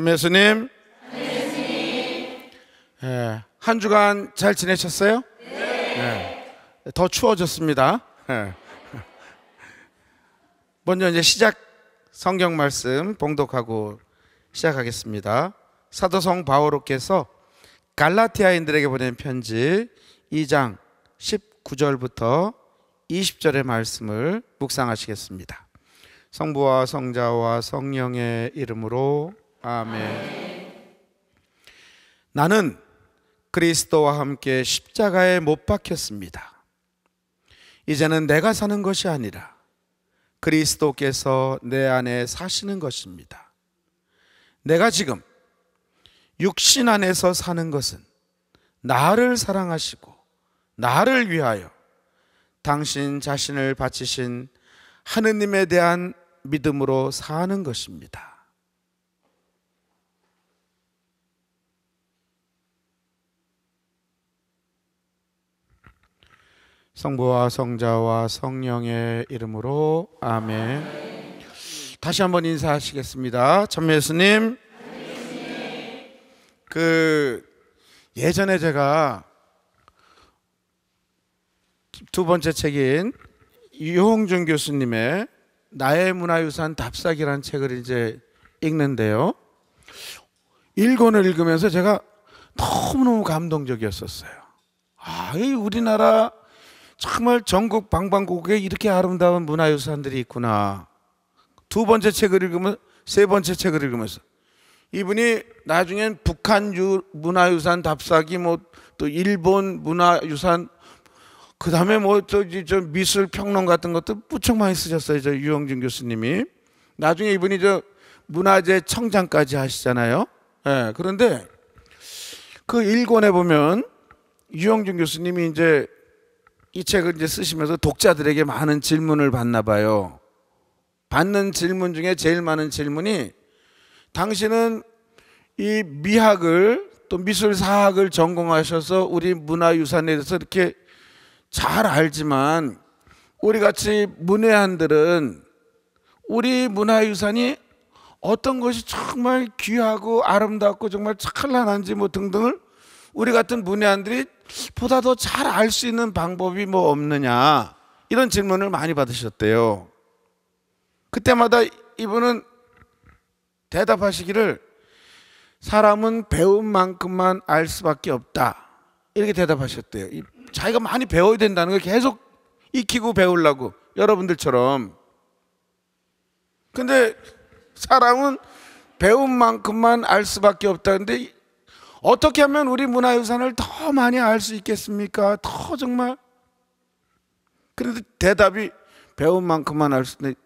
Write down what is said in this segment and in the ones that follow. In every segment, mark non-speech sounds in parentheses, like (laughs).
참여 예수님. 예, 한 주간 잘 지내셨어요? 네. 예, 더 추워졌습니다. 예. (laughs) 먼저 이제 시작 성경 말씀 봉독하고 시작하겠습니다. 사도성 바오로께서 갈라티아인들에게 보낸 편지 2장 19절부터 20절의 말씀을 묵상하시겠습니다. 성부와 성자와 성령의 이름으로 아멘. 나는 그리스도와 함께 십자가에 못 박혔습니다. 이제는 내가 사는 것이 아니라 그리스도께서 내 안에 사시는 것입니다. 내가 지금 육신 안에서 사는 것은 나를 사랑하시고 나를 위하여 당신 자신을 바치신 하느님에 대한 믿음으로 사는 것입니다. 성부와 성자와 성령의 이름으로 아멘. 다시 한번 인사하시겠습니다. 참미 예수님. 그 예전에 제가 두 번째 책인 유홍준 교수님의 나의 문화유산 답사기라는 책을 이제 읽는데요. 일권을 읽으면서 제가 너무너무 감동적이었었어요. 아, 이 우리나라 정말 전국 방방곡곡에 이렇게 아름다운 문화유산들이 있구나. 두 번째 책을 읽으면 세 번째 책을 읽으면서 이분이 나중엔 북한 유, 문화유산 답사기 뭐 또 일본 문화유산 그 다음에 뭐저저 미술 평론 같은 것도 무척 많이 쓰셨어요. 저유영준 교수님이 나중에 이분이 저 문화재 청장까지 하시잖아요. 예. 그런데 그 일권에 보면 유영준 교수님이 이제 이 책을 이제 쓰시면서 독자들에게 많은 질문을 받나 봐요. 받는 질문 중에 제일 많은 질문이 당신은 이 미학을 또 미술사학을 전공하셔서 우리 문화유산에 대해서 이렇게 잘 알지만 우리 같이 문외한들은 우리 문화유산이 어떤 것이 정말 귀하고 아름답고 정말 찬란한지 뭐 등등을 우리 같은 문외한들이 보다 더 잘 알 수 있는 방법이 뭐 없느냐 이런 질문을 많이 받으셨대요. 그때마다 이분은 대답하시기를 사람은 배운 만큼만 알 수밖에 없다 이렇게 대답하셨대요. 자기가 많이 배워야 된다는 걸 계속 익히고 배우려고 여러분들처럼. 근데 사람은 배운 만큼만 알 수밖에 없다근데 어떻게 하면 우리 문화유산을 더 많이 알 수 있겠습니까? 더 정말. 그런데 대답이 배운 만큼만 알 수 있는데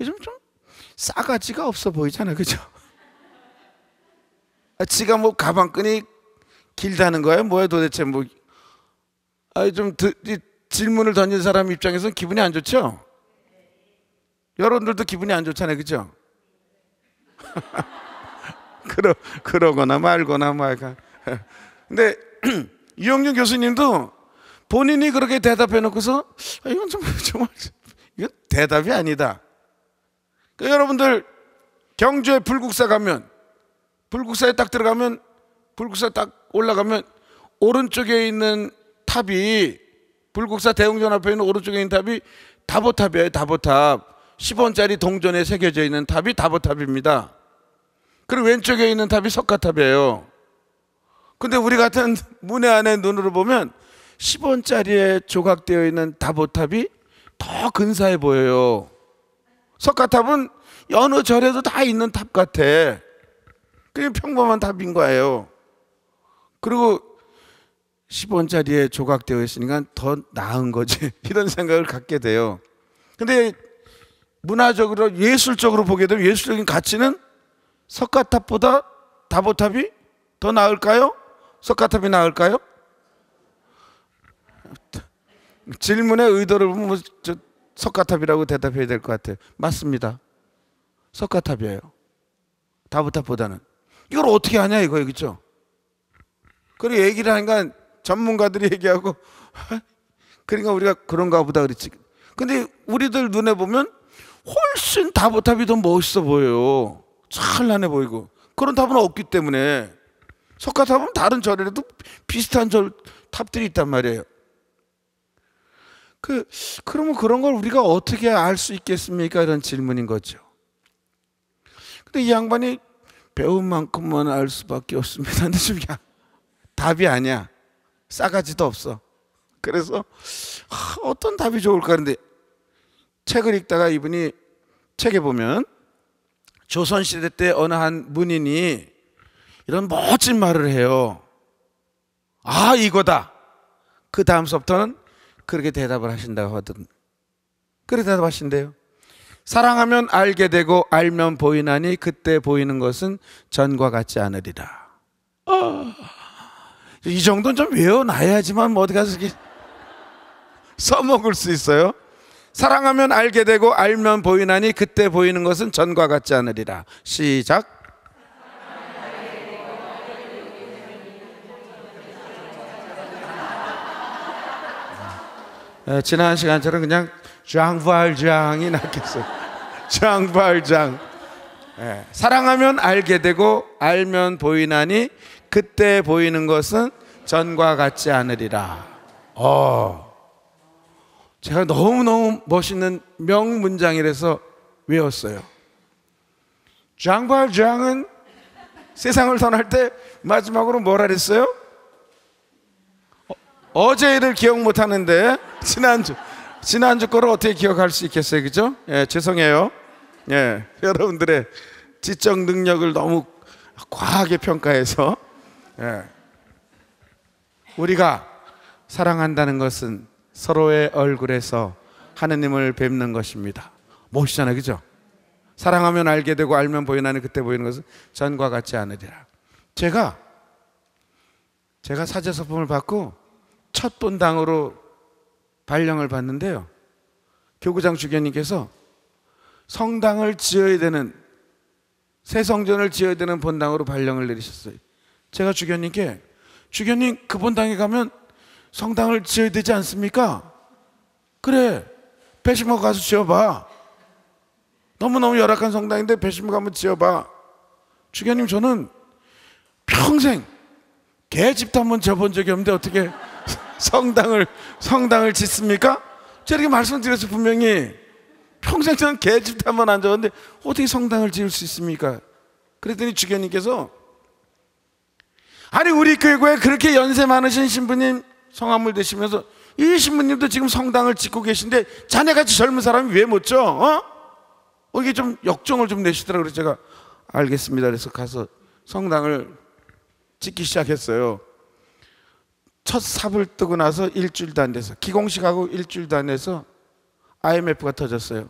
요즘 좀 싸가지가 없어 보이잖아요. 그죠? 아, 지가 뭐 가방끈이 길다는 거예요? 뭐야 도대체 뭐. 아니 좀 드, 질문을 던진 사람 입장에서는 기분이 안 좋죠? 여러분들도 기분이 안 좋잖아요. 그죠? (laughs) 그러, 그러거나 말거나 말가. 뭐 근데 (clears throat) 이영준 교수님도 본인이 그렇게 대답해 놓고서 아, 이건 좀, (laughs) 정말 이건 대답이 아니다. 그러니까 여러분들 경주에 불국사 가면 불국사에 딱 들어가면 불국사 딱 올라가면 오른쪽에 있는 탑이 불국사 대웅전 앞에 있는 오른쪽에 있는 탑이 다보탑이에요. 다보탑. 10원짜리 동전에 새겨져 있는 탑이 다보탑입니다. 그리고 왼쪽에 있는 탑이 석가탑이에요. 근데 우리 같은 문의 안에 눈으로 보면 10원짜리에 조각되어 있는 다보탑이 더 근사해 보여요. 석가탑은 어느 절에도 다 있는 탑 같아. 그냥 평범한 탑인 거예요. 그리고 10원짜리에 조각되어 있으니까 더 나은 거지. (laughs) 이런 생각을 갖게 돼요. 근데 문화적으로 예술적으로 보게 되면 예술적인 가치는 석가탑보다 다보탑이 더 나을까요? 석가탑이 나을까요? 질문의 의도를 보면 뭐 석가탑이라고 대답해야 될 것 같아요. 맞습니다. 석가탑이에요. 다보탑보다는. 이걸 어떻게 하냐 이거예요. 그죠 그리고 얘기를 하니까 전문가들이 얘기하고 (laughs) 그러니까 우리가 그런가 보다 그랬지. 근데 우리들 눈에 보면 훨씬 다보탑이 더 멋있어 보여요. 찬란해 보이고 그런 탑은 없기 때문에 석가탑은 다른 절이라도 비슷한 절 탑들이 있단 말이에요. 그 그러면 그런 걸 우리가 어떻게 알 수 있겠습니까? 이런 질문인 거죠. 근데 이 양반이 배운 만큼만 알 수밖에 없습니다. 근데 지금 야, 답이 아니야. 싸가지도 없어. 그래서 어떤 답이 좋을까 하는데 책을 읽다가 이분이 책에 보면 조선시대 때 어느 한 문인이 이런 멋진 말을 해요. 아, 이거다. 그 다음서부터는 그렇게 대답을 하신다고 하던. 그렇게 대답하신대요. 사랑하면 알게 되고 알면 보이나니 그때 보이는 것은 전과 같지 않으리라. 아, 이 정도는 좀 외워놔야지만 뭐 어디 가서 (laughs) 써먹을 수 있어요. 사랑하면 알게 되고 알면 보이나니 그때 보이는 것은 전과 같지 않으리라. 시작. 네, 지난 시간처럼 그냥 장발장이 낫겠어요. 장발장. (laughs) 예, 네, 사랑하면 알게 되고 알면 보이나니 그때 보이는 것은 전과 같지 않으리라. 어. 제가 너무너무 멋있는 명문장이라서 외웠어요. 장발장은 세상을 떠날 때 마지막으로 뭐라 그랬어요? 어, 제 일을 기억 못 하는데 지난주 지난주 거를 어떻게 기억할 수 있겠어요? 그죠? 예, 죄송해요. 예, 여러분들의 지적 능력을 너무 과하게 평가해서 예. 우리가 사랑한다는 것은 서로의 얼굴에서 하느님을 뵙는 것입니다. 멋있잖아요. 그죠? 사랑하면 알게 되고 알면 보이나니 그때 보이는 것은 전과 같지 않으리라. 제가 제가 사제 소품을 받고 첫 본당으로 발령을 받는데요. 교구장 주교님께서 성당을 지어야 되는 새 성전을 지어야 되는 본당으로 발령을 내리셨어요. 제가 주교님께 주교님 그 본당에 가면 성당을 지어야 되지 않습니까? 그래. 배심원 가서 지어봐. 너무너무 열악한 성당인데 배심원 가면 지어봐. 주교님, 저는 평생 개집도 한번 지어본 적이 없는데 어떻게 (laughs) 성당을, 성당을 짓습니까? 제렇게 말씀드려서 분명히 평생 저는 개집도 한번 안 지었는데 어떻게 성당을 지을 수 있습니까? 그랬더니 주교님께서 아니, 우리 교회에 그렇게 연세 많으신 신부님 성함을 되시면서 이 신부님도 지금 성당을 짓고 계신데 자네같이 젊은 사람이 왜못 져? 어? 어? 이게 좀 역정을 좀 내시더라고요. 그래서 제가 알겠습니다. 그래서 가서 성당을 짓기 시작했어요. 첫 삽을 뜨고 나서 일주일도 안 돼서 기공식하고 일주일도 안 돼서 IMF가 터졌어요.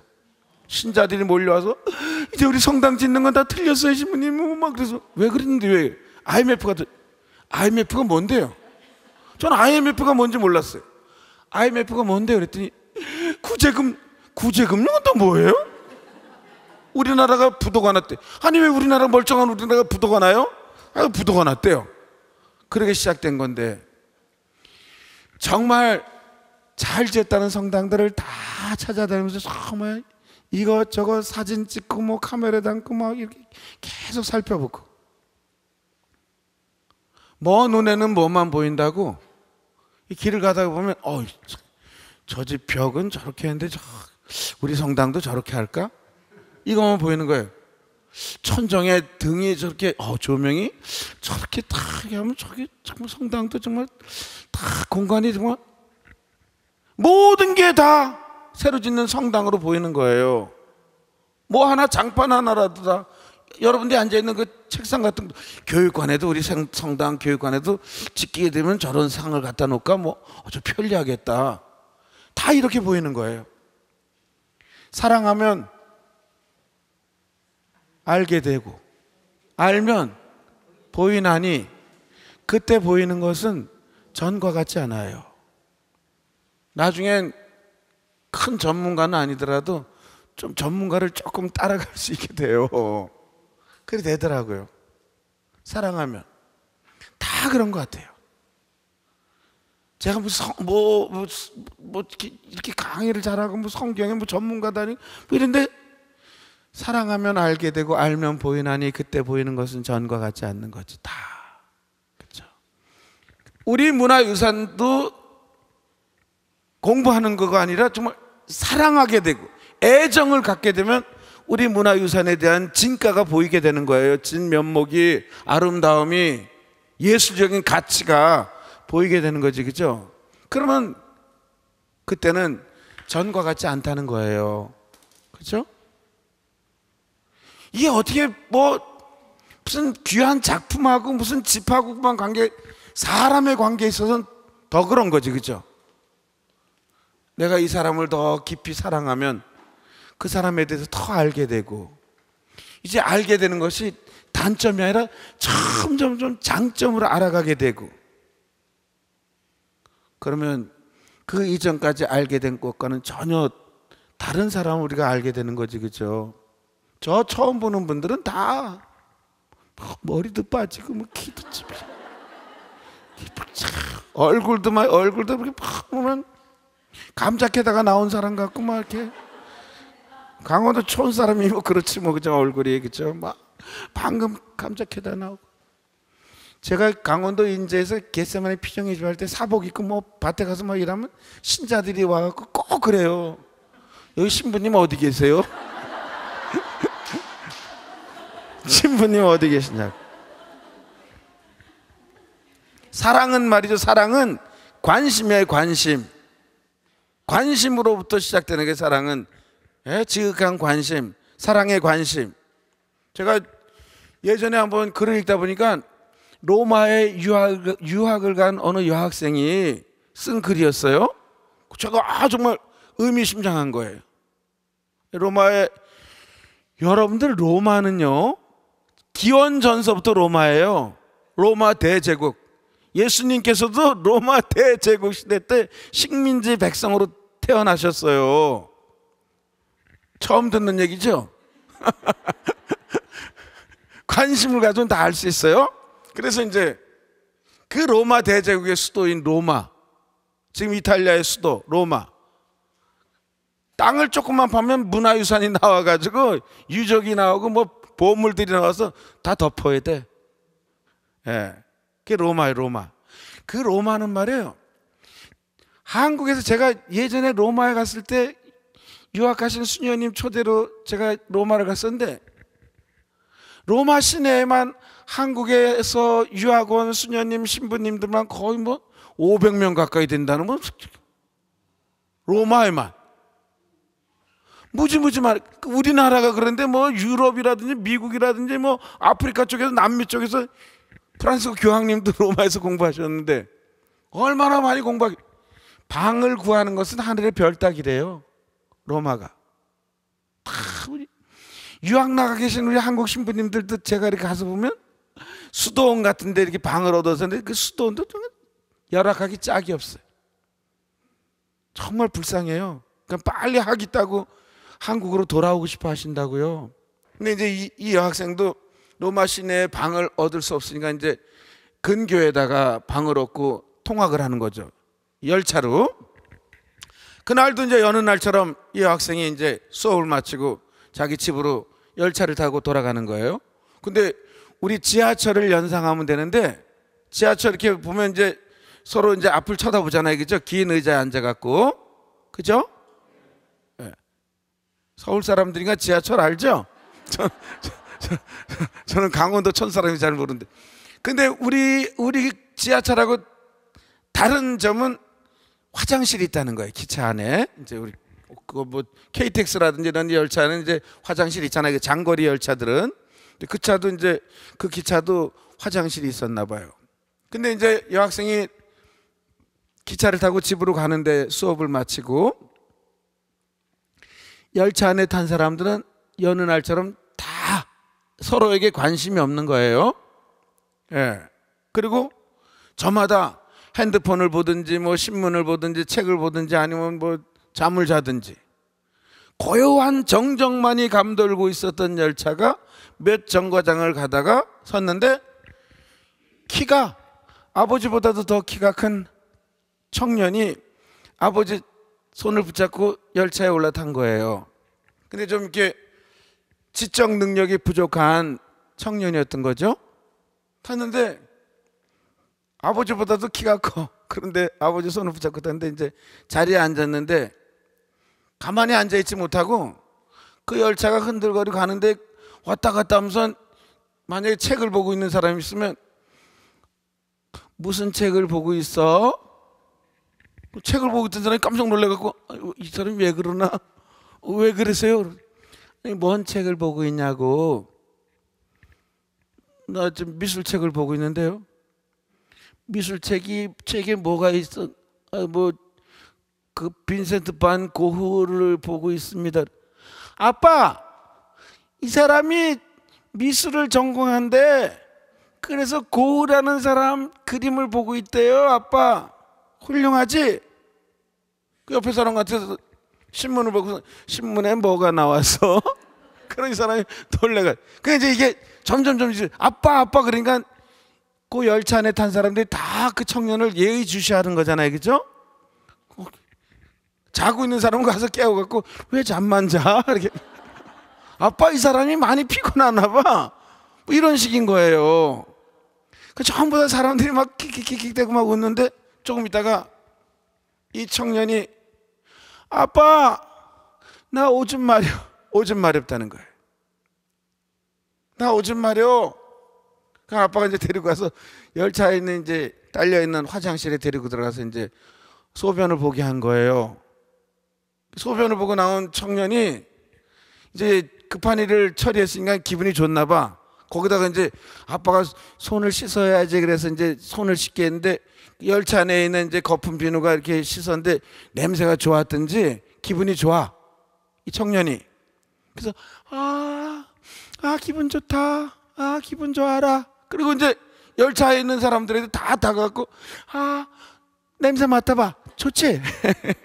신자들이 몰려와서 이제 우리 성당 짓는 건 다 틀렸어요, 신부님. 뭐, 막 그래서 왜 그랬는데 왜 IMF가 IMF가 뭔데요? 저는 IMF가 뭔지 몰랐어요. IMF가 뭔데 그랬더니 구제금 구제금융은 또 뭐예요? 우리나라가 부도가 났대. 아니 왜 우리나라 멀쩡한 우리나라가 부도가 나요? 아 부도가 났대요. 그렇게 시작된 건데 정말 잘 지었다는 성당들을 다 찾아다니면서 정말 이것저것 사진 찍고 뭐 카메라 담고 막 이렇게 계속 살펴보고 뭐 눈에는 뭐만 보인다고 이 길을 가다 보면 어저 집 벽은 저렇게 했는데 저, 우리 성당도 저렇게 할까? 이거만 보이는 거예요. 천정에 등이 저렇게 어 조명이 저렇게 딱 하면 저기 정말 성당도 정말 다 공간이 정말 모든 게 다 새로 짓는 성당으로 보이는 거예요. 뭐 하나 장판 하나라도 다 여러분들이 앉아있는 그 책상 같은 교육관에도 우리 성당 교육관에도 지키게 되면 저런 상을 갖다 놓을까 뭐 아주 편리하겠다 다 이렇게 보이는 거예요 사랑하면 알게 되고 알면 보이나니 그때 보이는 것은 전과 같지 않아요 나중엔 큰 전문가는 아니더라도 좀 전문가를 조금 따라갈 수 있게 돼요 그래 되더라고요. 사랑하면. 다 그런 것 같아요. 제가 뭐, 성, 뭐, 뭐, 뭐 이렇게, 강의를 잘하고 뭐 성경에 뭐 전문가다니 뭐 이런데 사랑하면 알게 되고 알면 보이나니 그때 보이는 것은 전과 같지 않는 거지 다 그렇죠. 우리 문화유산도 공부하는 거가 아니라 정말 사랑하게 되고 애정을 갖게 되면 우리 문화유산에 대한 진가가 보이게 되는 거예요. 진 면목이, 아름다움이, 예술적인 가치가 보이게 되는 거지, 그죠? 그러면 그때는 전과 같지 않다는 거예요. 그죠? 이게 어떻게 뭐 무슨 귀한 작품하고 무슨 집하고만 관계, 사람의 관계에 있어서는 더 그런 거지, 그죠? 내가 이 사람을 더 깊이 사랑하면 그 사람에 대해서 더 알게 되고 이제 알게 되는 것이 단점이 아니라 점점 점 장점으로 알아가게 되고 그러면 그 이전까지 알게 된 것과는 전혀 다른 사람을 우리가 알게 되는 거지 그죠? 저 처음 보는 분들은 다 뭐 머리도 빠지고 뭐 키도 찝이 얼굴도 막 얼굴도 이렇게 막 보면 감자캐다가 나온 사람 같고 막 이렇게 강원도 촌 사람이 뭐 그렇지 뭐 그죠 얼굴이 그죠 막 뭐 방금 감자 캐다 나오고 제가 강원도 인제에서 개세만의 피정해 주할 때 사복 입고 뭐 밭에 가서 막 뭐 일하면 신자들이 와갖고 꼭 그래요 여기 신부님 어디 계세요? (laughs) 신부님 어디 계시냐 사랑은 말이죠 사랑은 관심이에요 관심 관심으로부터 시작되는 게 사랑은 예? 지극한 관심, 사랑의 관심. 제가 예전에 한번 글을 읽다 보니까 로마에 유학, 유학을 간 어느 여학생이 쓴 글이었어요. 제가 아, 정말 의미심장한 거예요. 로마에 여러분들 로마는요 기원 전서부터 로마예요. 로마 대제국. 예수님께서도 로마 대제국 시대 때 식민지 백성으로 태어나셨어요. 처음 듣는 얘기죠? (laughs) 관심을 가져면 다알 수 있어요. 그래서 이제 그 로마 대제국의 수도인 로마, 지금 이탈리아의 수도 로마, 땅을 조금만 파면 문화유산이 나와가지고 유적이 나오고 뭐 보물들이 나와서 다 덮어야 돼. 예. 그게 로마예요, 로마. 그 로마는 말이에요. 한국에서 제가 예전에 로마에 갔을 때 유학하신 수녀님 초대로 제가 로마를 갔었는데 로마 시내에만 한국에서 유학 원 수녀님 신부님들만 거의 뭐 500명 가까이 된다는 건 로마에만 무지무지말 그 우리나라가 그런데 뭐 유럽이라든지 미국이라든지 뭐 아프리카 쪽에서 남미 쪽에서 프랑스 교황님도 (laughs) 로마에서 공부하셨는데 얼마나 많이 공부하기 방을 구하는 것은 하늘의 별따기래요. 로마가. 다 우리 유학 나가 계신 우리 한국 신부님들도 제가 이렇게 가서 보면 수도원 같은 데 이렇게 방을 얻어서 그 수도원도 열악하기 짝이 없어요. 정말 불쌍해요. 그러 빨리 하겠다고 한국으로 돌아오고 싶어 하신다고요. 근데 이제 이, 이 여학생도 로마 시내에 방을 얻을 수 없으니까 이제 근교에다가 방을 얻고 통학을 하는 거죠. 열차로. 그날도 이제 여느 날처럼 이 학생이 이제 수업을 마치고 자기 집으로 열차를 타고 돌아가는 거예요. 근데 우리 지하철을 연상하면 되는데 지하철 이렇게 보면 이제 서로 이제 앞을 쳐다보잖아요. 그죠? 긴 의자에 앉아갖고. 그죠? 네. 서울 사람들이가 지하철 알죠? (laughs) 저, 저, 저는 강원도 천 사람이 잘 모르는데. 근데 우리, 우리 지하철하고 다른 점은 화장실이 있다는 거예요. 기차 안에 이제 우리 그뭐 KTX라든지 이런 열차는 이제 화장실 있잖아요. 그 장거리 열차들은 그 차도 이제 그 기차도 화장실이 있었나 봐요. 근데 이제 여학생이 기차를 타고 집으로 가는데 수업을 마치고 열차 안에 탄 사람들은 여느 날처럼 다 서로에게 관심이 없는 거예요. 예. 그리고 저마다 핸드폰을 보든지 뭐 신문을 보든지 책을 보든지 아니면 뭐 잠을 자든지 고요한 정적만이 감돌고 있었던 열차가 몇 정거장을 가다가 섰는데 키가 아버지보다도 더 키가 큰 청년이 아버지 손을 붙잡고 열차에 올라탄 거예요. 근데 좀 이렇게 지적 능력이 부족한 청년이었던 거죠. 탔는데 아버지보다도 키가 커. 그런데 아버지 손을 붙잡고 탔는데 이제 자리에 앉았는데 가만히 앉아 있지 못하고 그 열차가 흔들거리고 가는데 왔다 갔다 하면서 만약에 책을 보고 있는 사람이 있으면 무슨 책을 보고 있어? 책을 보고 있던 사람이 깜짝 놀래갖고 뭐 이 사람이 왜 그러나? 왜 그러세요? 뭔 책을 보고 있냐고 나 지금 미술책을 보고 있는데요 미술책이 책에 뭐가 있어? 아, 뭐그 빈센트 반 고흐를 보고 있습니다. 아빠, 이 사람이 미술을 전공한데 그래서 고흐라는 사람 그림을 보고 있대요. 아빠, 훌륭하지? 그 옆에 사람 같아서 신문을 보고 신문에 뭐가 나와서 (laughs) 그런 사람이 놀래가. 그 그러니까 이제 이게 점점점 이제 아빠 아빠 그러니까 그 열차 안에 탄 사람들이 다 그 청년을 예의주시하는 거잖아요. 그죠? 자고 있는 사람 가서 깨워갖고 왜 잠만 자? (laughs) 이렇게 아빠 이 사람이 많이 피곤하나 봐. 뭐 이런 식인 거예요. 그 전부 다 사람들이 막 킥킥킥킥 대고 막 웃는데 조금 있다가 이 청년이 아빠 나 오줌 마려 오줌 마렵다는 거예요. 나 오줌 마려 그 아빠가 이제 데리고 가서 열차에 있는 이제 딸려 있는 화장실에 데리고 들어가서 이제 소변을 보게 한 거예요. 소변을 보고 나온 청년이 이제 급한 일을 처리했으니까 기분이 좋나 봐. 거기다가 이제 아빠가 손을 씻어야지 그래서 이제 손을 씻게 했는데 열차 안에 있는 이제 거품 비누가 이렇게 씻었는데 냄새가 좋았던지 기분이 좋아. 이 청년이. 그래서 아, 아 기분 좋다. 아 기분 좋아라. 그리고 이제 열차에 있는 사람들에게 다 다가갔고 아 냄새 맡아봐 좋지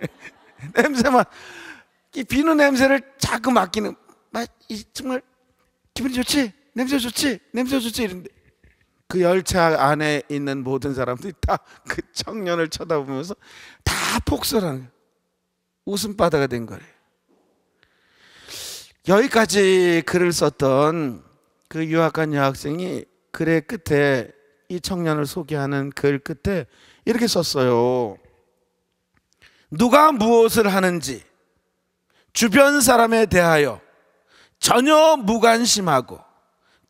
(laughs) 냄새 맡이 비누 냄새를 자꾸 맡기는 이 정말 기분이 좋지 냄새 좋지 냄새 좋지 이런데 그 열차 안에 있는 모든 사람들이 다 그 청년을 쳐다보면서 다 폭설하는 거예요. 웃음바다가 된 거예요. 여기까지 글을 썼던 그 유학간 여학생이 글의 끝에 이 청년을 소개하는 글 끝에 이렇게 썼어요. 누가 무엇을 하는지 주변 사람에 대하여 전혀 무관심하고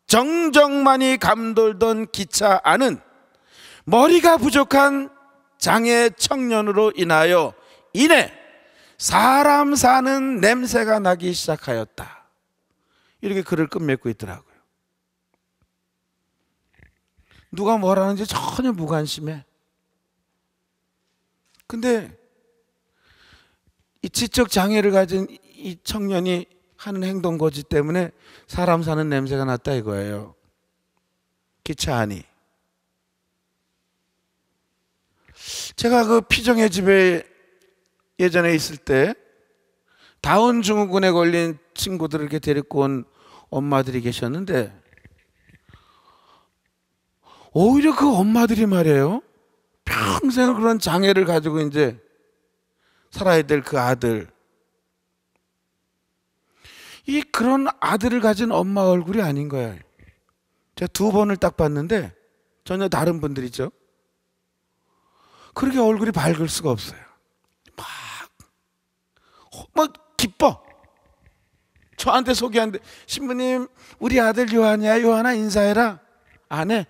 정적만이 감돌던 기차 안은 머리가 부족한 장애 청년으로 인하여 이내 사람 사는 냄새가 나기 시작하였다. 이렇게 글을 끝맺고 있더라고. 누가 뭐라는지 전혀 무관심해. 근데 이 지적 장애를 가진 이 청년이 하는 행동 거지 때문에 사람 사는 냄새가 났다 이거예요. 기차 아니. 제가 그 피정의 집에 예전에 있을 때 다운 증후군에 걸린 친구들을 이렇게 데리고 온 엄마들이 계셨는데 오히려 그 엄마들이 말이에요. 평생 그런 장애를 가지고 이제 살아야 될 그 아들. 이 그런 아들을 가진 엄마 얼굴이 아닌 거야. 제가 두 번을 딱 봤는데 전혀 다른 분들이죠. 그렇게 얼굴이 밝을 수가 없어요. 막, 막 기뻐. 저한테 소개하데 신부님 우리 아들 요한이야 요한아 인사해라. 안 해.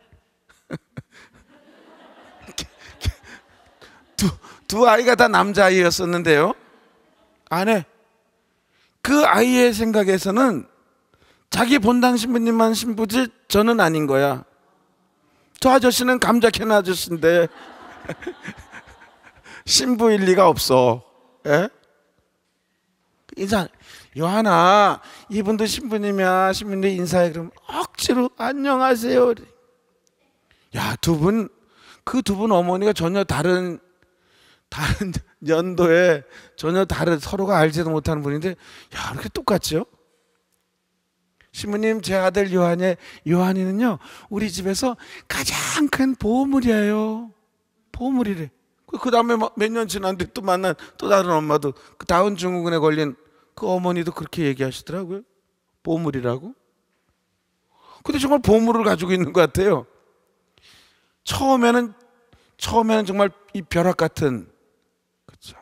두, 두 아이가 다 남자아이였었는데요. 아내. 그 아이의 생각에서는 자기 본당 신부님만 신부지 저는 아닌 거야. 저 아저씨는 감자 캐는 아저씨인데 (laughs) 신부일 리가 없어. 예? 인사 요하나 이분도 신부님이야 신부님 인사해 그럼 억지로 안녕하세요 야, 두 분, 그 두 분 어머니가 전혀 다른, 다른 (laughs) 연도에 전혀 다른 서로가 알지도 못하는 분인데, 야, 이렇게 똑같죠? 시부님, 제 아들 요한의, 요한이는요, 우리 집에서 가장 큰 보물이에요. 보물이래. 그, 그 다음에 뭐 몇년 지났는데 또 만난 또 다른 엄마도 그 다운 증후군에 걸린 그 어머니도 그렇게 얘기하시더라고요. 보물이라고. 근데 정말 보물을 가지고 있는 것 같아요. 처음에는 처음에는 정말 이 벼락 같은 그렇죠.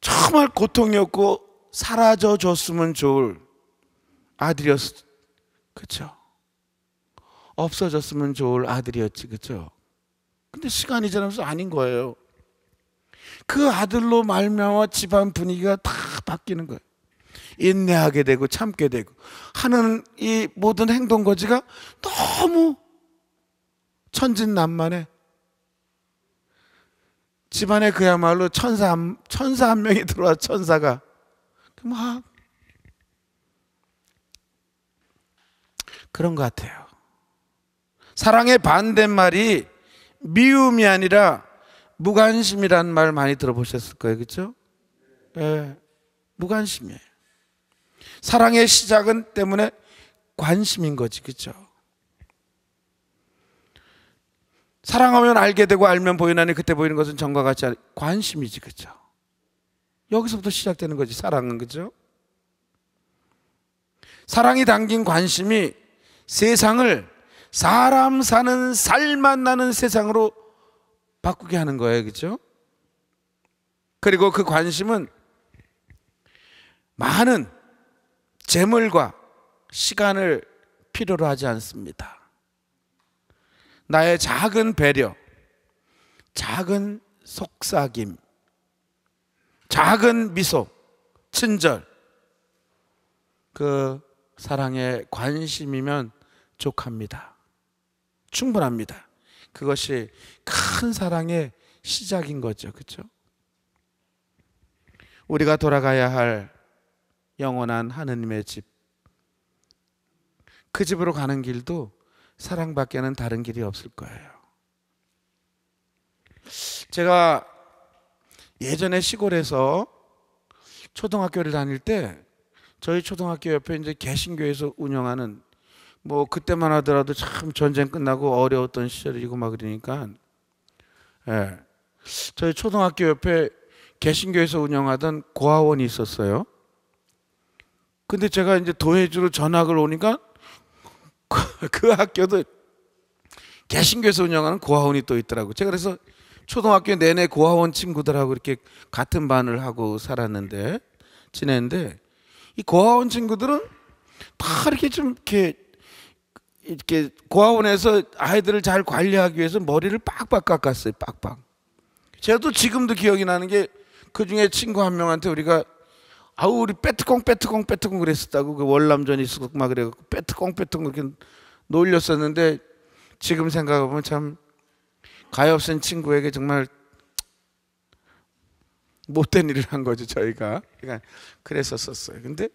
정말 고통이었고 사라져 줬으면 좋을 아들이었 그렇죠. 없어졌으면 좋을 아들이었지 그렇죠. 근데 시간이 지나면서 아닌 거예요. 그 아들로 말미암아 집안 분위기가 다 바뀌는 거예요. 인내하게 되고 참게 되고 하는 이 모든 행동 거지가 너무 천진난만에 집안에 그야말로 천사 한, 천사 한 명이 들어와 천사가 막 뭐, 그런 것 같아요. 사랑의 반대말이 미움이 아니라 무관심이란 말 많이 들어보셨을 거예요. 그렇죠? 네, 무관심이에요. 사랑의 시작은 때문에 관심인 거지. 그렇죠? 사랑하면 알게 되고 알면 보이나니 그때 보이는 것은 전과 같이 관심이지 그죠? 여기서부터 시작되는 거지 사랑은 그죠? 사랑이 담긴 관심이 세상을 사람 사는 살만 나는 세상으로 바꾸게 하는 거예요 그죠? 그리고 그 관심은 많은 재물과 시간을 필요로 하지 않습니다. 나의 작은 배려, 작은 속삭임, 작은 미소, 친절, 그 사랑에 관심이면 족합니다. 충분합니다. 그것이 큰 사랑의 시작인 거죠. 그렇죠? 우리가 돌아가야 할 영원한 하느님의 집. 그 집으로 가는 길도 사랑밖에는 다른 길이 없을 거예요. 제가 예전에 시골에서 초등학교를 다닐 때 저희 초등학교 옆에 이제 개신교에서 운영하는 뭐 그때만 하더라도 참 전쟁 끝나고 어려웠던 시절이고 막 그러니까 예. 저희 초등학교 옆에 개신교에서 운영하던 고아원이 있었어요. 근데 제가 이제 도해주로 전학을 오니까 그, 그 학교도 개신교에서 운영하는 고아원이 또 있더라고. 제가 그래서 초등학교 내내 고아원 친구들하고 이렇게 같은 반을 하고 살았는데 지냈는데 이 고아원 친구들은 다 이렇게 좀 이렇게 이렇게 고아원에서 아이들을 잘 관리하기 위해서 머리를 빡빡 깎았어요. 빡빡. 제가또 지금도 기억이 나는 게 그 중에 친구 한 명한테 우리가 아우 우리 빼트콩 빼트콩 빼트콩 그랬었다고 그 월남전 있었고 막 그래갖고 빼트콩 빼트콩 이렇게 놀렸었는데 지금 생각해보면 참 가엾은 친구에게 정말 못된 일을 한 거죠 저희가 그러니까 그랬었었어요 근데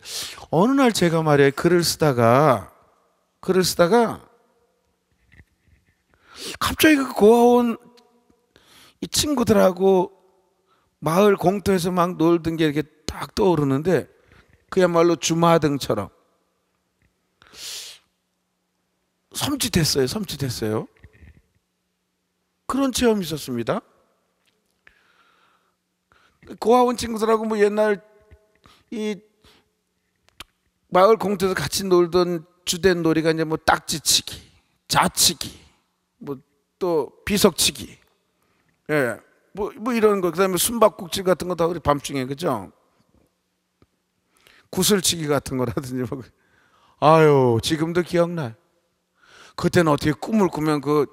어느 날 제가 말이에요 글을 쓰다가 글을 쓰다가 갑자기 그 고아원 이 친구들하고 마을 공터에서 막 놀던 게 이렇게 딱 떠오르는데 그야말로 주마등처럼 섬찟했어요. 섬찟했어요. 그런 체험이 있었습니다. 고아원 친구들하고 뭐 옛날 이 마을 공터에서 같이 놀던 주된 놀이가 이제 뭐 딱지치기, 자치기, 뭐 또 비석치기, 예, 뭐, 뭐 이런 거, 그 다음에 숨바꼭질 같은 거 다 우리 밤중에, 그죠? 구슬치기 같은 거라든지 뭐. 아유 지금도 기억나요. 그때는 어떻게 꿈을 꾸면 그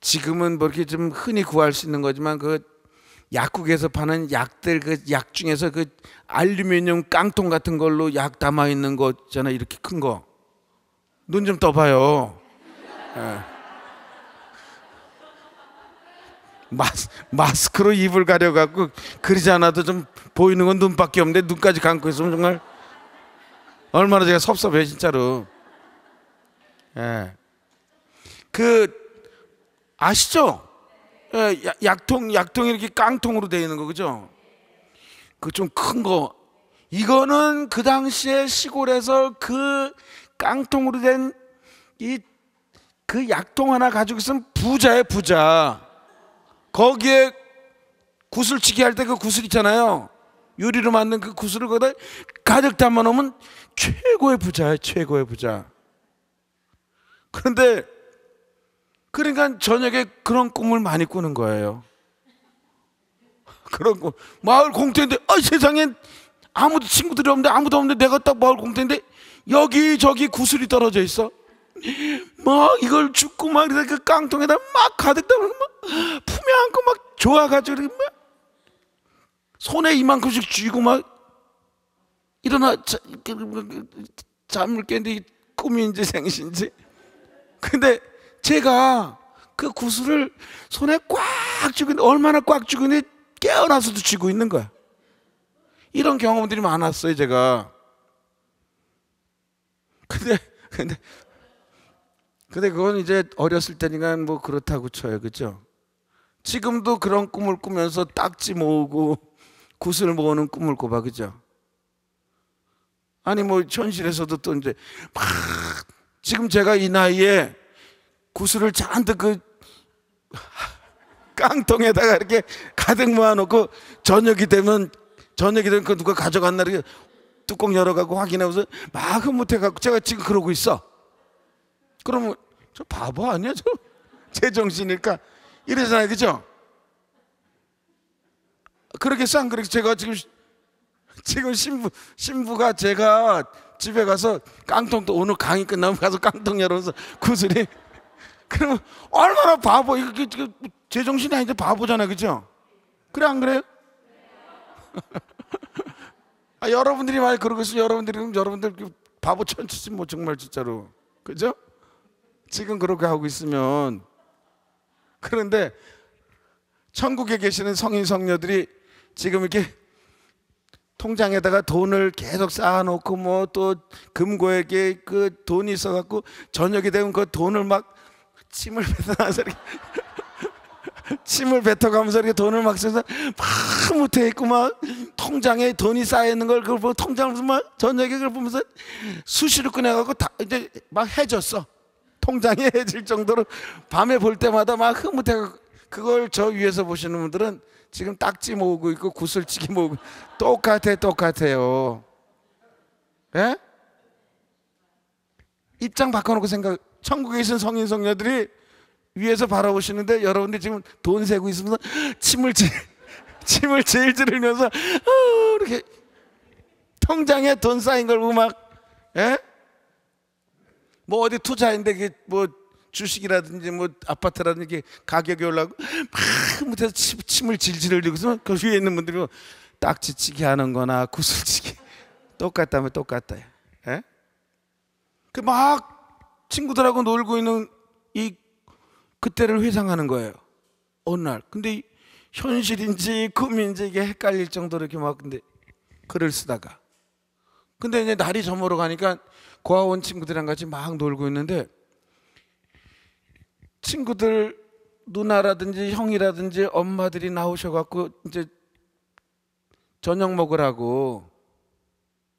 지금은 뭐 이렇게 좀 흔히 구할 수 있는 거지만 그 약국에서 파는 약들 그 약 중에서 그 알루미늄 깡통 같은 걸로 약 담아 있는 거 있잖아 이렇게 큰 거. 눈 좀 떠봐요. 네. 예. 마스, 마스크로 입을 가려갖고 그러지 않아도 좀 보이는 건 눈밖에 없는데 눈까지 감고 있으면 정말 얼마나 제가 섭섭해 진짜로. 예. 그 아시죠? 예, 약통 약통 이렇게 깡통으로 되어 있는 거 그죠? 그 좀 큰 거. 이거는 그 당시에 시골에서 그 깡통으로 된 이 그 약통 하나 가지고 있으면 부자예 부자. 거기에 구슬치기 할 때 그 구슬 있잖아요. 유리로 만든 그 구슬을 거기다 가득 담아 놓으면 최고의 부자예요, 최고의 부자. 그런데 그러니까 저녁에 그런 꿈을 많이 꾸는 거예요. 그런 꿈. 마을 공터인데 아 세상에 아무도 친구들이 없는데 아무도 없는데 내가 딱 마을 공터인데 여기저기 구슬이 떨어져 있어. 막 이걸 죽고 막이렇그 깡통에다 막 가득 담으면 품에 안고 막 좋아가지고 막 손에 이만큼씩 쥐고 막 일어나 잠을 깼는데 꿈인지 생신지 근데 제가 그 구슬을 손에 꽉 쥐고 얼마나 꽉 쥐고 있 깨어나서도 쥐고 있는 거야 이런 경험들이 많았어요 제가 근데 근데 근데 그건 이제 어렸을 때니까 뭐 그렇다고 쳐요 그죠 지금도 그런 꿈을 꾸면서 딱지 모으고 구슬 모으는 꿈을 꿔봐 그죠 아니 뭐 현실에서도 또 이제 막 지금 제가 이 나이에 구슬을 잔뜩 그 깡통에다가 이렇게 가득 모아놓고 저녁이 되면 저녁이 되면 그 누가 가져갔나 이렇게 뚜껑 열어가고 확인하고서 막 못해갖고 제가 지금 그러고 있어. 그러면 저 바보 아니야 저? 제 정신일까? 이러잖아요 그죠? 그렇게 싼 그렇게 제가 지금 지금 신부 신부가 제가 집에 가서 깡통 도 오늘 강의 끝나면 가서 깡통 열어서 구슬이 (laughs) 그럼 얼마나 바보 이거 제정신이 아닌데 바보잖아요 그죠? 그래 안 그래요? (laughs) 아, 여러분들이 많이 그러고 있어 여러분들이 그럼 여러분들 그 바보 천치지 뭐 정말 진짜로 그죠? 지금 그렇게 하고 있으면 그런데 천국에 계시는 성인 성녀들이 지금 이렇게 통장에다가 돈을 계속 쌓아놓고 뭐 또 금고에게 그 돈이 있어갖고 저녁이 되면 그 돈을 막 침을 뱉어서 (laughs) 침을 뱉어가면서 이렇게 돈을 막 써서 막 못해 있고 막 통장에 돈이 쌓여 있는 걸 그걸 보고 통장을 막 저녁에 그걸 보면서 수시로 꺼내갖고 다 이제 막 해줬어 통장이 해질 정도로 밤에 볼 때마다 막 흐뭇해 가 그걸 저 위에서 보시는 분들은 지금 딱지 모으고 있고 구슬치기 모으고 똑같아 똑같아요. 예? 입장 바꿔놓고 생각. 천국에 계신 성인 성녀들이 위에서 바라보시는데 여러분들 지금 돈 세고 있으면서 침을 제, (laughs) 침을 제일 지르면서 아, 이렇게 통장에 돈 쌓인 걸 보고 막 예? 뭐 어디 투자인데 뭐 주식이라든지 뭐 아파트라든지 가격이 올라가고 막 못해서 침을 질질 흘리고서 그 위에 있는 분들이 뭐 딱지치기 하는 거나 구슬치기 똑같다면 똑같다. 예? 그막 친구들하고 놀고 있는 이 그때를 회상하는 거예요. 어느 날. 근데 현실인지 꿈인지 이게 헷갈릴 정도로 이렇게 막 근데 글을 쓰다가 근데 이제 날이 저물어 가니까 고아원 친구들이랑 같이 막 놀고 있는데 친구들 누나라든지 형이라든지 엄마들이 나오셔갖고 이제 저녁 먹으라고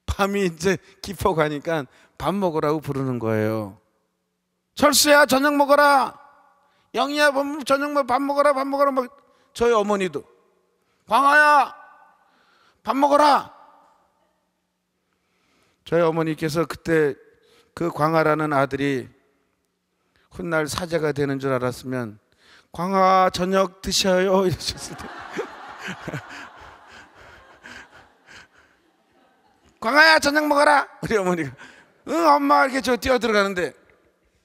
밤이 이제 깊어 가니까 밥 먹으라고 부르는 거예요. 철수야 저녁 먹어라. 영희야 저녁 먹, 밥 먹어라 밥 먹어라 막 저희 어머니도 광아야 밥 먹어라. 저희 어머니께서 그때 그 광아라는 아들이 훗날 사제가 되는 줄 알았으면 광화 저녁 드셔요 이러셨을 텐 (laughs) 광아야 저녁 먹어라 우리 어머니가 응 엄마 이렇게 저 뛰어 들어가는데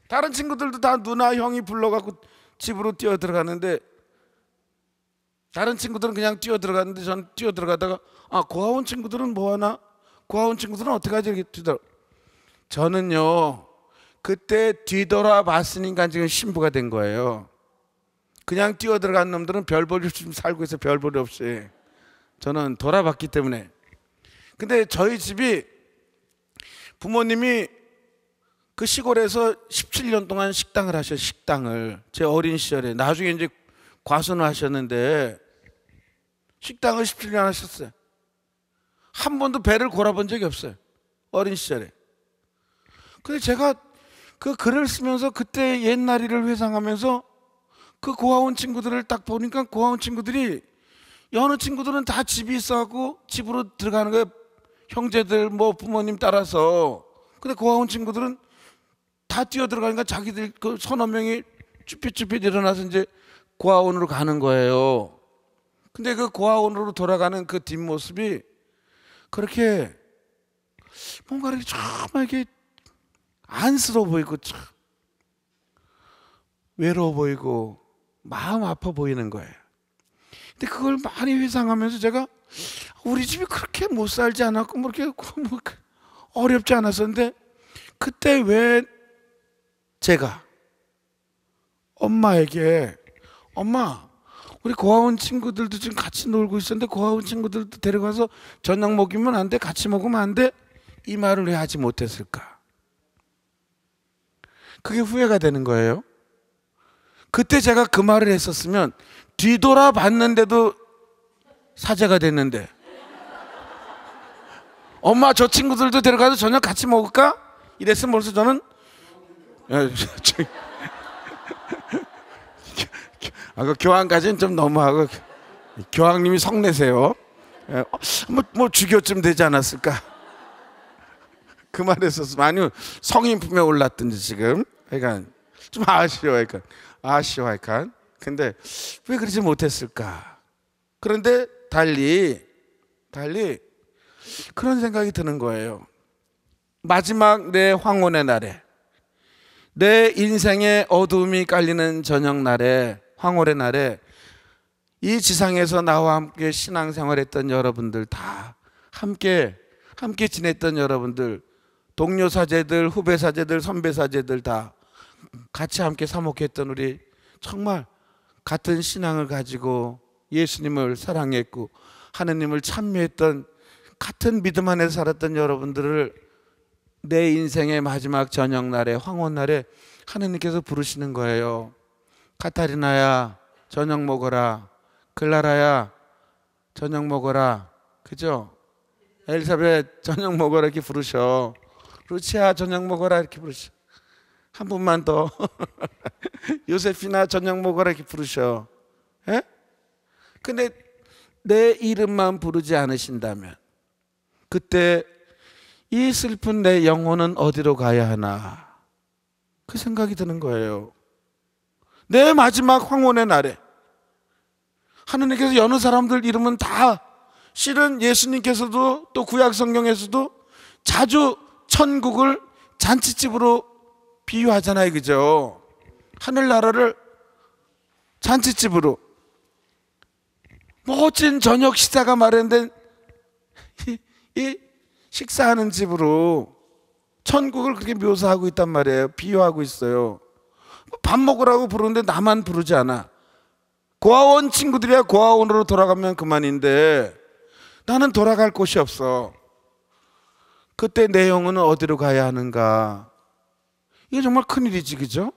다른 친구들도 다 누나 형이 불러갖고 집으로 뛰어 들어가는데 다른 친구들은 그냥 뛰어 들어가는데 전 뛰어 들어가다가 아 고아원 친구들은 뭐 하나 고아원 친구들은 어떻게 하지 이렇게 뛰더 저는요 그때 뒤돌아봤으니까 지금 신부가 된 거예요. 그냥 뛰어들어간 놈들은 별볼일 없이 살고 있어 별볼일 없이. 저는 돌아봤기 때문에. 근데 저희 집이 부모님이 그 시골에서 17년 동안 식당을 하셔 식당을 제 어린 시절에 나중에 이제 과수는 하셨는데 식당을 17년 하셨어요. 한 번도 배를 골아본 적이 없어요. 어린 시절에. 근데 제가 그 글을 쓰면서 그때 옛날 일을 회상하면서 그 고아원 친구들을 딱 보니까 고아원 친구들이 여느 친구들은 다 집이 있어갖고 집으로 들어가는 거예요. 형제들 뭐 부모님 따라서. 근데 고아원 친구들은 다 뛰어 들어가니까 자기들 그 서너 명이 쭈뼛쭈뼛 일어나서 이제 고아원으로 가는 거예요. 근데 그 고아원으로 돌아가는 그 뒷모습이 그렇게 뭔가 이렇게 정말 이렇게 안쓰러워 보이고 참 외로워 보이고 마음 아파 보이는 거예요. 근데 그걸 많이 회상하면서 제가 우리 집이 그렇게 못 살지 않았고 뭐 이렇게 뭐, 뭐 어렵지 않았었는데 그때 왜 제가 엄마에게 엄마 우리 고아원 친구들도 지금 같이 놀고 있었는데 고아원 친구들도 데려가서 저녁 먹이면 안 돼 같이 먹으면 안 돼 이 말을 왜 하지 못했을까? 그게 후회가 되는 거예요. 그때 제가 그 말을 했었으면 뒤돌아 봤는데도 사제가 됐는데 엄마 저 친구들도 데려가서 저녁 같이 먹을까? 이랬으면 벌써 저는 (laughs) (laughs) 아, 그 교황까지는 좀 너무하고 교황님이 성내세요. 예, 어, 뭐, 뭐 주교쯤 되지 않았을까? 그 말에 있어서 많이 성인 품에 올랐든지 지금 그러니까 좀 아쉬워 그러니까. 아쉬워 약간 그러니까. 근데 왜 그러지 못했을까 그런데 달리 달리 그런 생각이 드는 거예요 마지막 내 황혼의 날에 내 인생의 어둠이 깔리는 저녁 날에 황홀의 날에 이 지상에서 나와 함께 신앙생활했던 여러분들 다 함께 함께 지냈던 여러분들 동료 사제들, 후배 사제들, 선배 사제들 다 같이 함께 사목했던 우리 정말 같은 신앙을 가지고 예수님을 사랑했고 하느님을 참여했던 같은 믿음 안에 서 살았던 여러분들을 내 인생의 마지막 저녁 날에 황혼 날에 하느님께서 부르시는 거예요. 카타리나야 저녁 먹어라. 글라라야 저녁 먹어라. 그죠? 엘사벳 저녁 먹어라 이렇게 부르셔. 루치아 저녁 먹어라 이렇게 부르셔. 한 분만 더. (laughs) 요세피나 저녁 먹어라 이렇게 부르셔. 예? 근데 내 이름만 부르지 않으신다면 그때 이 슬픈 내 영혼은 어디로 가야 하나? 그 생각이 드는 거예요. 내 마지막 황혼의 날에 하느님께서 여느 사람들 이름은 다 실은 예수님께서도 또 구약 성경에서도 자주 천국을 잔치집으로 비유하잖아요. 그죠? 하늘나라를 잔치집으로 멋진 저녁 식사가 마련된 이, 이 식사하는 집으로 천국을 그렇게 묘사하고 있단 말이에요. 비유하고 있어요. 밥 먹으라고 부르는데 나만 부르지 않아. 고아원 친구들이야 고아원으로 돌아가면 그만인데 나는 돌아갈 곳이 없어. 그때 내 영혼은 어디로 가야 하는가? 이게 정말 큰일이지, 그죠?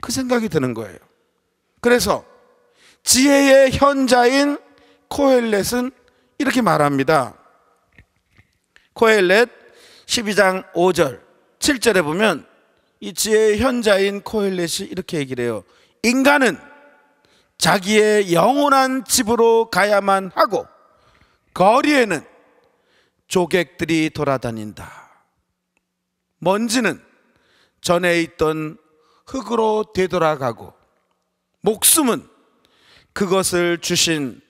그 생각이 드는 거예요. 그래서 지혜의 현자인 코헬렛은 이렇게 말합니다. 코헬렛 12장 5절, 7절에 보면 이 지혜의 현자인 코헬렛이 이렇게 얘기를 해요. 인간은 자기의 영원한 집으로 가야만 하고 거리에는 조객들이 돌아다닌다. 먼지는 전에 있던 흙으로 되돌아가고 목숨은 그것을 주신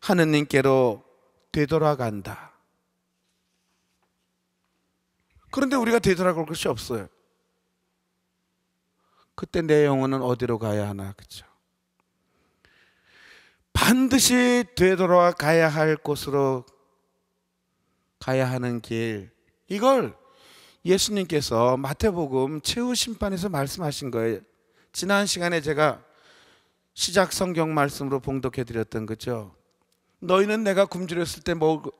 하느님께로 되돌아간다. 그런데 우리가 되돌아갈 것이 없어요. 그때 내 영혼은 어디로 가야 하나, 그죠? 반드시 되돌아가야 할 곳으로 가야 하는 길 이걸 예수님께서 마태복음 최후 심판에서 말씀하신 거예요. 지난 시간에 제가 시작 성경 말씀으로 봉독해 드렸던 거죠. 너희는 내가 굶주렸을 때먹 뭐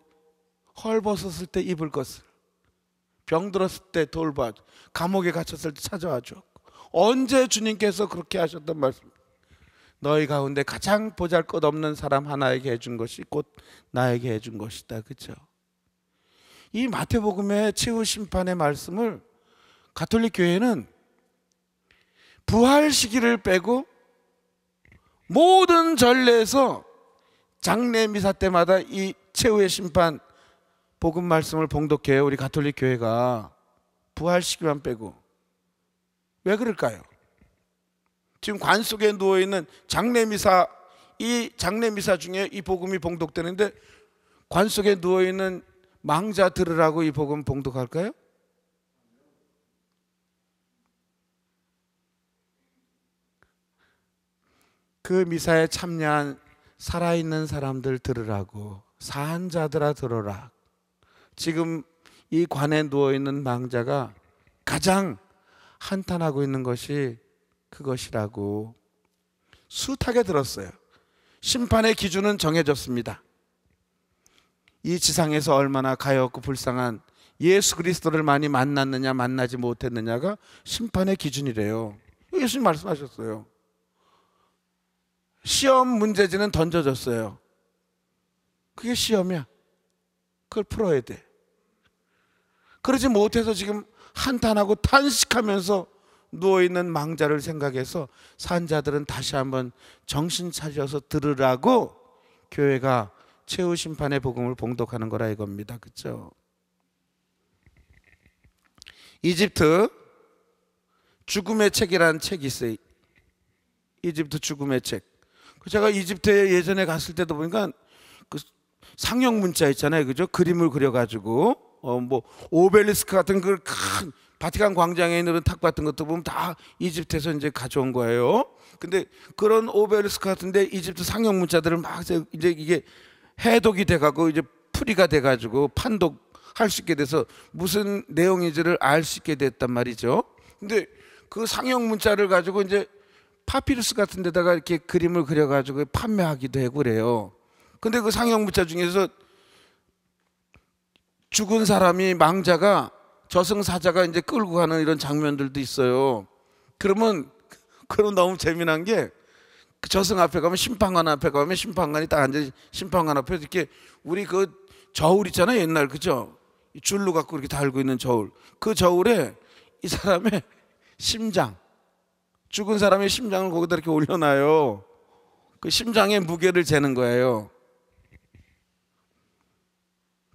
헐벗었을 때 입을 것을 병들었을 때 돌봐 감옥에 갇혔을 때 찾아와 줘. 언제 주님께서 그렇게 하셨던 말씀? 너희 가운데 가장 보잘것없는 사람 하나에게 해준 것이 곧 나에게 해준 것이다. 그렇죠? 이 마태복음의 최후 심판의 말씀을 가톨릭 교회는 부활 시기를 빼고 모든 전례에서 장례 미사 때마다 이 최후의 심판 복음 말씀을 봉독해요. 우리 가톨릭 교회가 부활 시기만 빼고 왜 그럴까요? 지금 관 속에 누워 있는 장례 미사 이 장례 미사 중에 이 복음이 봉독되는데 관 속에 누워 있는 망자 들으라고 이 복음 봉독할까요? 그 미사에 참여한 살아있는 사람들 들으라고 사한 자들아 들어라 지금 이 관에 누워있는 망자가 가장 한탄하고 있는 것이 그것이라고 숱하게 들었어요 심판의 기준은 정해졌습니다 이 지상에서 얼마나 가엾고 불쌍한 예수 그리스도를 많이 만났느냐 만나지 못했느냐가 심판의 기준이래요. 예수님 말씀하셨어요. 시험 문제지는 던져졌어요. 그게 시험이야. 그걸 풀어야 돼. 그러지 못해서 지금 한탄하고 탄식하면서 누워있는 망자를 생각해서 산자들은 다시 한번 정신 차려서 들으라고 교회가 최후 심판의 복음을 봉독하는 거라 이겁니다. 그렇죠? 이집트 죽음의 책이라는 책이 있어요. 이집트 죽음의 책. 그 제가 이집트에 예전에 갔을 때도 보니까 그 상형 문자 있잖아요. 그죠? 그림을 그려가지고, 어, 뭐, 오벨리스크 같은 그 큰 바티칸 광장에 있는 탁 같은 것도 보면 다 이집트에서 이제 가져온 거예요. 근데 그런 오벨리스크 같은데 이집트 상형 문자들을 막 이제 이게 해독이 돼가고 이제 풀이가 돼가지고 판독 할수 있게 돼서 무슨 내용인지를 알 수 있게 됐단 말이죠. 근데 그 상형 문자를 가지고 이제 파피루스 같은 데다가 이렇게 그림을 그려가지고 판매하기도 해고 그래요. 근데 그 상형 문자 중에서 죽은 사람이 망자가 저승사자가 이제 끌고 가는 이런 장면들도 있어요. 그러면 그럼 너무 재미난 게그 저승 앞에 가면 심판관 앞에 가면 심판관이 딱 앉아 심판관 앞에 이렇게 우리 그 저울 있잖아요 옛날 그죠 줄로 갖고 이렇게 달고 있는 저울 그 저울에 이 사람의 (laughs) 심장 죽은 사람의 심장을 거기다 이렇게 올려놔요 그 심장의 무게를 재는 거예요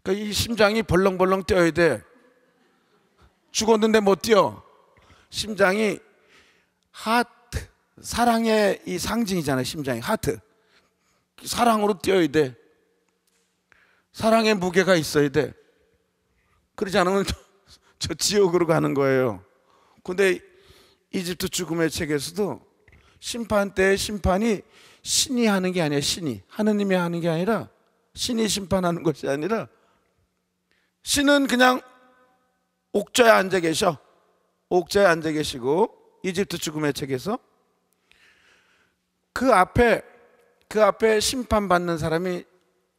그러니까 이 심장이 벌렁벌렁 뛰어야 돼 죽었는데 못 뛰어 심장이 핫 사랑의 이 상징이잖아요. 심장이 하트. 사랑으로 뛰어야 돼. 사랑의 무게가 있어야 돼. 그러지 않으면 저, 저 지옥으로 가는 거예요. 근데 이집트 죽음의 책에서도 심판 때 심판이 신이 하는 게 아니야. 신이 하느님이 하는 게 아니라 신이 심판하는 것이 아니라 신은 그냥 옥좌에 앉아 계셔. 옥좌에 앉아 계시고 이집트 죽음의 책에서 그 앞에 그 앞에 심판받는 사람이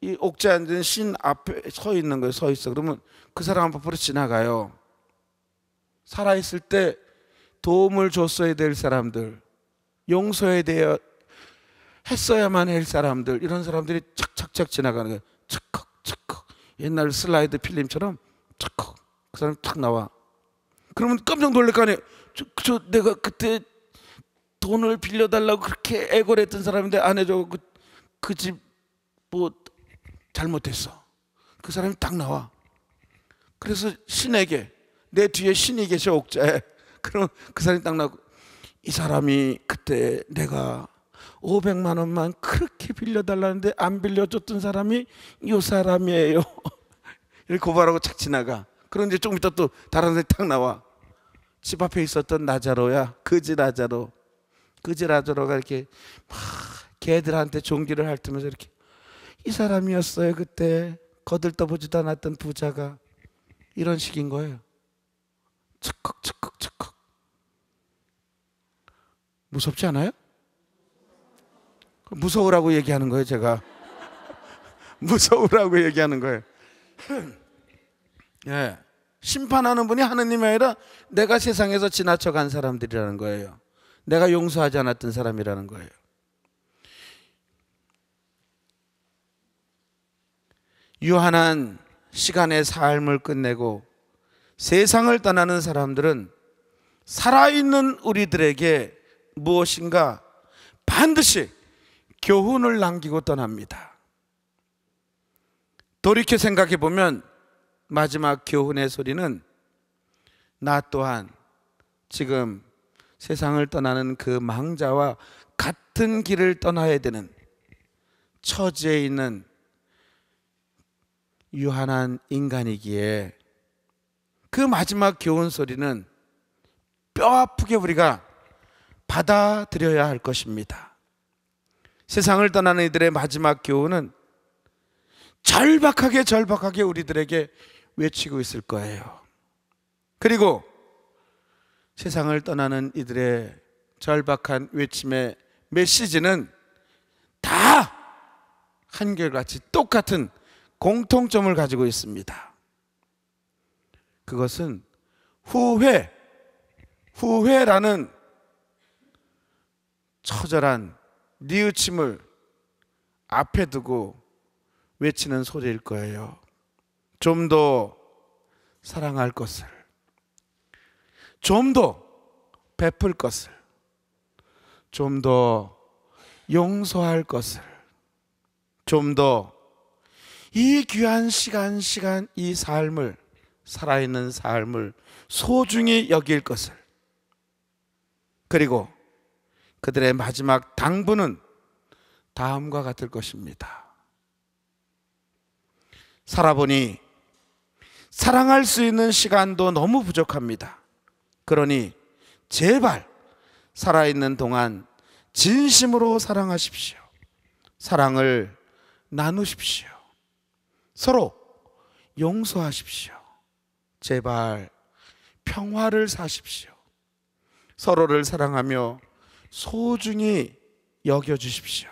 이옥자 앉은 신 앞에 서 있는 거예요. 서 있어. 그러면 그 사람 앞으로 지나가요. 살아 있을 때 도움을 줬어야 될 사람들, 용서에 대해 했어야만 할 사람들 이런 사람들이 착착착 지나가는 거예요. 착각, 착각. 옛날 슬라이드 필름처럼 착각. 그사람탁 나와. 그러면 깜짝 놀랄 거 아니에요. 저, 저 내가 그때 돈을 빌려달라고 그렇게 애걸 했던 사람인데 안 해줘 그집뭐 그 잘못했어. 그 사람이 딱 나와. 그래서 신에게 내 뒤에 신이 계셔 옥자에. (laughs) 그럼 그 사람이 딱 나고 이 사람이 그때 내가 500만 원만 그렇게 빌려달라는데 안 빌려줬던 사람이 이 사람이에요. (laughs) 이렇게 고발하고 착 지나가. 그런데 조금 이따 또 다른 사람이 탁 나와. 집 앞에 있었던 나자로야. 거지 나자로. 그지하도록 이렇게 막 개들한테 종기를 핥으면서 이렇게 이 사람이었어요 그때 거들떠보지도 않았던 부자가 이런 식인 거예요. 척컥 척컥 척컥 무섭지 않아요? 무서우라고 얘기하는 거예요 제가 (laughs) 무서우라고 얘기하는 거예요. (clears throat) 예. 심판하는 분이 하느님이 아니라 내가 세상에서 지나쳐 간 사람들이라는 거예요. 내가 용서하지 않았던 사람이라는 거예요. 유한한 시간의 삶을 끝내고 세상을 떠나는 사람들은 살아있는 우리들에게 무엇인가 반드시 교훈을 남기고 떠납니다. 돌이켜 생각해 보면 마지막 교훈의 소리는 나 또한 지금 세상을 떠나는 그 망자와 같은 길을 떠나야 되는 처지에 있는 유한한 인간이기에 그 마지막 교훈 소리는 뼈 아프게 우리가 받아들여야 할 것입니다. 세상을 떠나는 이들의 마지막 교훈은 절박하게 절박하게 우리들에게 외치고 있을 거예요. 그리고 세상을 떠나는 이들의 절박한 외침의 메시지는 다 한결같이 똑같은 공통점을 가지고 있습니다. 그것은 후회, 후회라는 처절한 뉘우침을 앞에 두고 외치는 소리일 거예요. 좀 더 사랑할 것을, 좀더 베풀 것을, 좀 더 용서할 것을, 좀 더 이 귀한 시간, 시간, 이 삶을, 살아있는 삶을 소중히 여길 것을. 그리고 그들의 마지막 당부는 다음과 같을 것입니다. 살아보니 사랑할 수 있는 시간도 너무 부족합니다. 그러니 제발 살아있는 동안 진심으로 사랑하십시오. 사랑을 나누십시오. 서로 용서하십시오. 제발 평화를 사십시오. 서로를 사랑하며 소중히 여겨주십시오.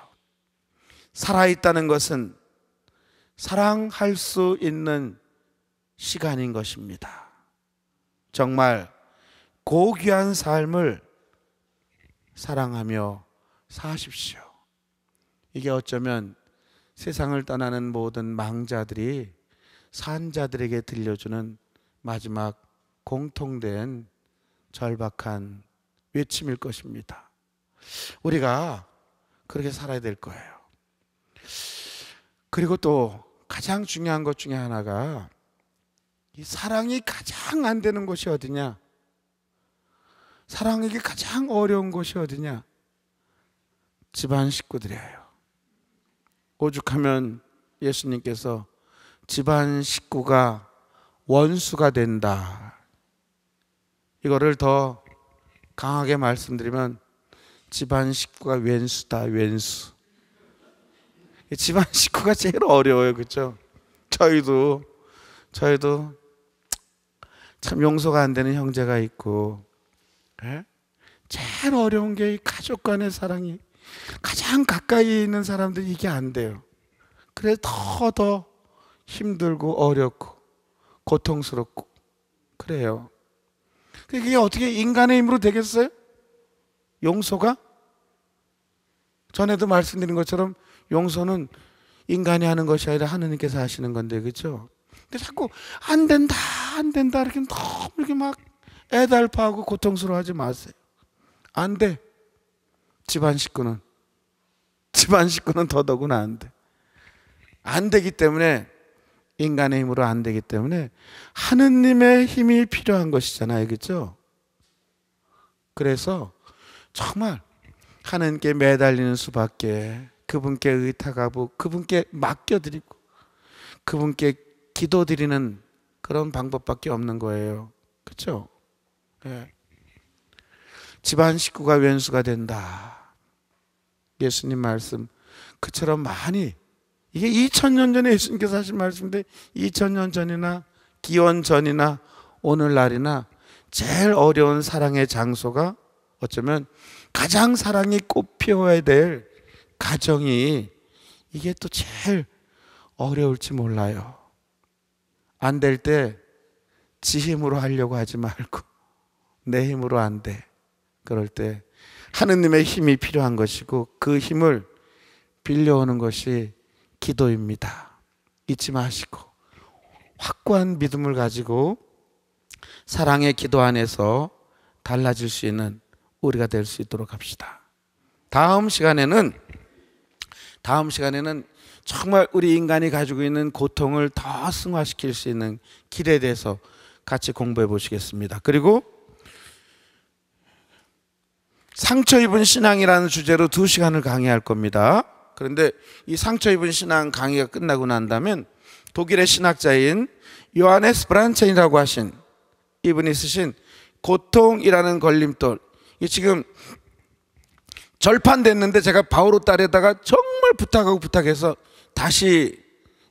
살아있다는 것은 사랑할 수 있는 시간인 것입니다. 정말 고귀한 삶을 사랑하며 사십시오. 이게 어쩌면 세상을 떠나는 모든 망자들이 산자들에게 들려주는 마지막 공통된 절박한 외침일 것입니다. 우리가 그렇게 살아야 될 거예요. 그리고 또 가장 중요한 것 중에 하나가 이 사랑이 가장 안 되는 곳이 어디냐? 사랑하기 가장 어려운 것이 어디냐? 집안 식구들이에요. 오죽하면 예수님께서 집안 식구가 원수가 된다. 이거를 더 강하게 말씀드리면 집안 식구가 왼수다, 왼수. 집안 식구가 제일 어려워요, 그죠 저희도 저희도 참 용서가 안 되는 형제가 있고 예? 제일 어려운 게 가족 간의 사랑이 가장 가까이 있는 사람들 이게 안 돼요. 그래서 더 더 힘들고 어렵고 고통스럽고 그래요. 그게 어떻게 인간의 힘으로 되겠어요? 용서가? 전에도 말씀드린 것처럼 용서는 인간이 하는 것이 아니라 하느님께서 하시는 건데, 그죠? 근데 자꾸 안 된다, 안 된다, 이렇게 너무 이렇게 막 애달파하고 고통스러워하지 마세요. 안 돼. 집안 식구는 집안 식구는 더더구나 안 돼. 안 되기 때문에 인간의 힘으로 안 되기 때문에 하느님의 힘이 필요한 것이잖아요. 그죠 그래서 정말 하느님께 매달리는 수밖에 그분께 의탁하고 그분께 맡겨드리고 그분께 기도드리는 그런 방법밖에 없는 거예요. 그렇죠? 예. 집안 식구가 원수가 된다. 예수님 말씀 그처럼 많이 이게 2000년 전에 예수님께서 하신 말씀인데 2000년 전이나 기원 전이나 오늘날이나 제일 어려운 사랑의 장소가 어쩌면 가장 사랑이 꽃피워야 될 가정이 이게 또 제일 어려울지 몰라요. 안 될 때지 힘으로 하려고 하지 말고 내 힘으로 안 돼. 그럴 때 하느님의 힘이 필요한 것이고 그 힘을 빌려오는 것이 기도입니다. 잊지 마시고 확고한 믿음을 가지고 사랑의 기도 안에서 달라질 수 있는 우리가 될 수 있도록 합시다. 다음 시간에는 다음 시간에는 정말 우리 인간이 가지고 있는 고통을 더 승화시킬 수 있는 길에 대해서 같이 공부해 보시겠습니다. 그리고 상처 입은 신앙이라는 주제로 두 시간을 강의할 겁니다. 그런데 이 상처 입은 신앙 강의가 끝나고 난다면 독일의 신학자인 요하네스 브란첸이라고 하신 이분이 쓰신 고통이라는 걸림돌. 이 지금 절판됐는데 제가 바오로 딸에다가 정말 부탁하고 부탁해서 다시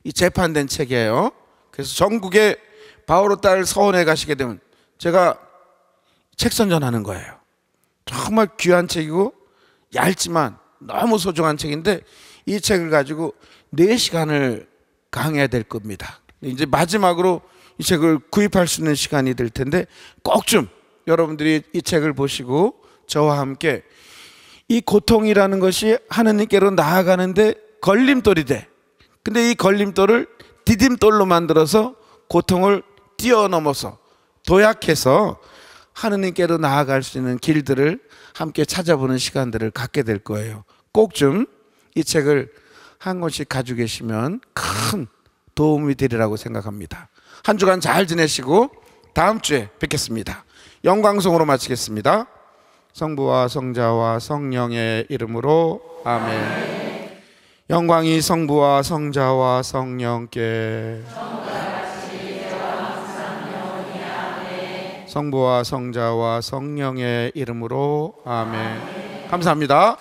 이 재판된 책이에요. 그래서 전국에 바오로 딸 서원에 가시게 되면 제가 책 선전하는 거예요. 정말 귀한 책이고 얇지만 너무 소중한 책인데 이 책을 가지고 4시간을 강해야 될 겁니다. 이제 마지막으로 이 책을 구입할 수 있는 시간이 될 텐데 꼭 좀 여러분들이 이 책을 보시고 저와 함께 이 고통이라는 것이 하느님께로 나아가는데 걸림돌이 돼. 근데 이 걸림돌을 디딤돌로 만들어서 고통을 뛰어넘어서 도약해서 하느님께로 나아갈 수 있는 길들을 함께 찾아보는 시간들을 갖게 될 거예요. 꼭 좀 이 책을 한 권씩 가지고 계시면 큰 도움이 되리라고 생각합니다. 한 주간 잘 지내시고 다음 주에 뵙겠습니다. 영광송으로 마치겠습니다. 성부와 성자와 성령의 이름으로 아멘. 영광이 성부와 성자와 성령께. 성부와 성자와 성령의 이름으로 아멘. 아멘. 감사합니다.